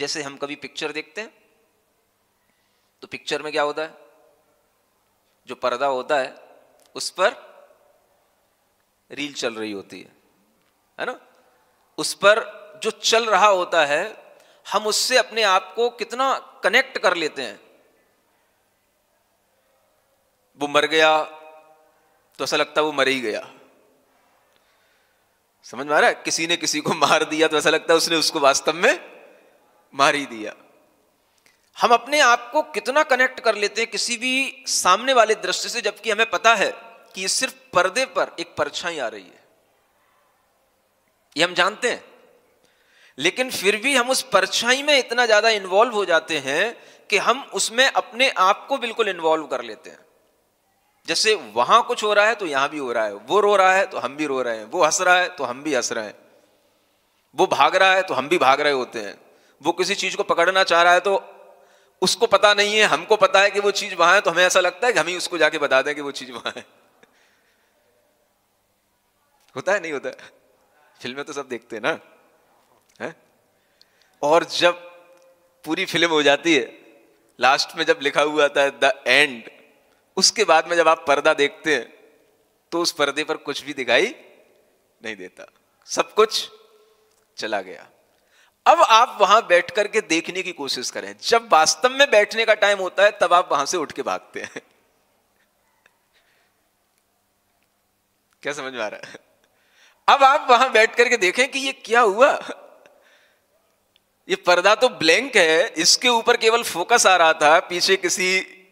जैसे हम कभी पिक्चर देखते हैं तो पिक्चर में क्या होता है जो पर्दा होता है उस पर रील चल रही होती है है ना उस पर जो चल रहा होता है हम उससे अपने आप को कितना कनेक्ट कर लेते हैं वो मर गया तो ऐसा लगता है वो मर ही गया समझ में आ रहा है किसी ने किसी को मार दिया तो ऐसा लगता है उसने उसको वास्तव में मार ही दिया हम अपने आप को कितना कनेक्ट कर लेते हैं किसी भी सामने वाले दृश्य से जबकि हमें पता है कि ये सिर्फ पर्दे पर एक परछाई आ रही है ये हम जानते हैं लेकिन फिर भी हम उस परछाई में इतना ज्यादा इन्वॉल्व हो जाते हैं कि हम उसमें अपने आप को बिल्कुल इन्वॉल्व कर लेते हैं जैसे वहां कुछ हो रहा है तो यहां भी हो रहा है वो रो रहा है तो हम भी रो रहे हैं वो हंस रहा है तो हम भी हंस रहे हैं वो भाग रहा है तो हम भी भाग रहे होते हैं वो किसी चीज को पकड़ना चाह रहा है तो उसको पता नहीं है हमको पता है कि वो चीज वहां है तो हमें ऐसा लगता है कि हम ही उसको जाके बता दें कि वो चीज वहां है होता है नहीं होता है फिल्में तो सब देखते हैं ना है? और जब पूरी फिल्म हो जाती है लास्ट में जब लिखा हुआ आता है द एंड उसके बाद में जब आप पर्दा देखते हैं तो उस पर्दे पर कुछ भी दिखाई नहीं देता सब कुछ चला गया अब आप वहां बैठ करके देखने की कोशिश करें जब वास्तव में बैठने का टाइम होता है तब आप वहां से उठ के भागते हैं क्या समझ में आ रहा है अब आप वहां बैठ करके देखें कि ये क्या हुआ ये पर्दा तो ब्लैंक है इसके ऊपर केवल फोकस आ रहा था पीछे किसी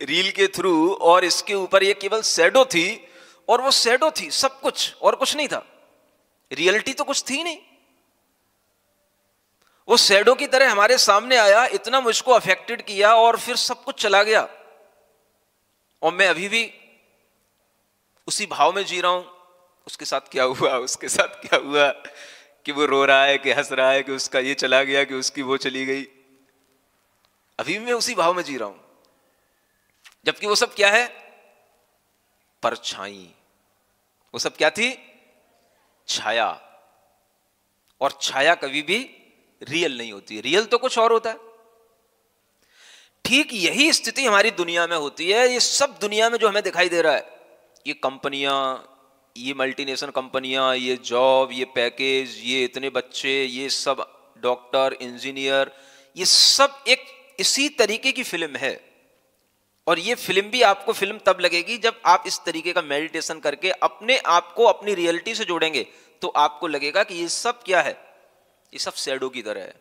रील के थ्रू और इसके ऊपर ये केवल सेडो थी और वो सेडो थी सब कुछ और कुछ नहीं था रियलिटी तो कुछ थी नहीं वो सैडो की तरह हमारे सामने आया इतना मुझको अफेक्टेड किया और फिर सब कुछ चला गया और मैं अभी भी उसी भाव में जी रहा हूं उसके साथ क्या हुआ उसके साथ क्या हुआ कि वो रो रहा है कि हंस रहा है कि उसका ये चला गया कि उसकी वो चली गई अभी भी मैं उसी भाव में जी रहा हूं जबकि वो सब क्या है परछाई वो सब क्या थी छाया और छाया कभी भी रियल नहीं होती रियल तो कुछ और होता है ठीक यही स्थिति हमारी दुनिया में होती है ये सब दुनिया में जो हमें दिखाई दे रहा है ये कंपनियां ये मल्टीनेशनल कंपनियां ये जॉब ये पैकेज ये इतने बच्चे ये सब डॉक्टर इंजीनियर ये सब एक इसी तरीके की फिल्म है और ये फिल्म भी आपको फिल्म तब लगेगी जब आप इस तरीके का मेडिटेशन करके अपने आप को अपनी रियलिटी से जोड़ेंगे तो आपको लगेगा कि ये सब क्या है ये सब सैडो की तरह है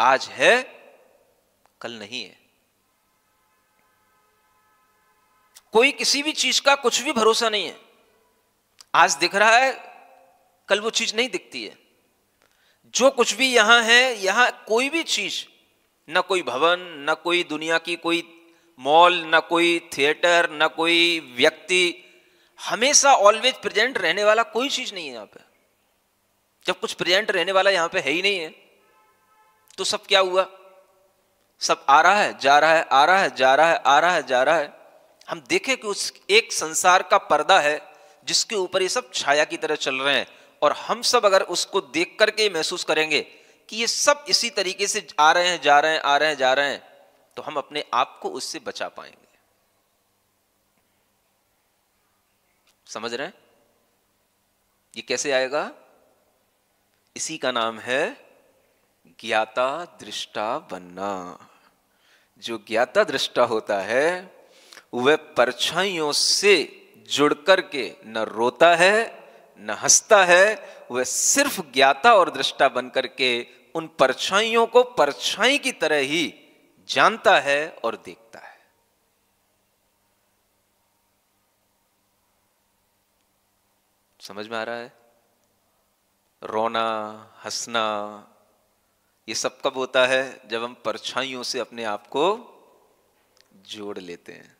आज है कल नहीं है कोई किसी भी चीज का कुछ भी भरोसा नहीं है आज दिख रहा है कल वो चीज नहीं दिखती है जो कुछ भी यहां है यहां कोई भी चीज ना कोई भवन ना कोई दुनिया की कोई मॉल ना कोई थिएटर ना कोई व्यक्ति हमेशा ऑलवेज प्रेजेंट रहने वाला कोई चीज नहीं है यहां पर जब कुछ प्रेजेंट रहने वाला यहां पे है ही नहीं है तो सब क्या हुआ सब आ रहा है जा रहा है आ रहा है जा रहा है आ रहा है जा रहा है हम देखें कि उस एक संसार का पर्दा है जिसके ऊपर ये सब छाया की तरह चल रहे हैं और हम सब अगर उसको देख करके महसूस करेंगे कि ये सब इसी तरीके से आ रहे हैं जा रहे हैं आ रहे हैं जा रहे हैं तो हम अपने आप को उससे बचा पाएंगे समझ रहे हैं ये कैसे आएगा इसी का नाम है ज्ञाता दृष्टा बनना जो ज्ञाता दृष्टा होता है वह परछाइयों से जुड़ करके न रोता है न हंसता है वह सिर्फ ज्ञाता और दृष्टा बनकर के उन परछाइयों को परछाई की तरह ही जानता है और देखता है समझ में आ रहा है रोना हंसना ये सब कब होता है जब हम परछाइयों से अपने आप को जोड़ लेते हैं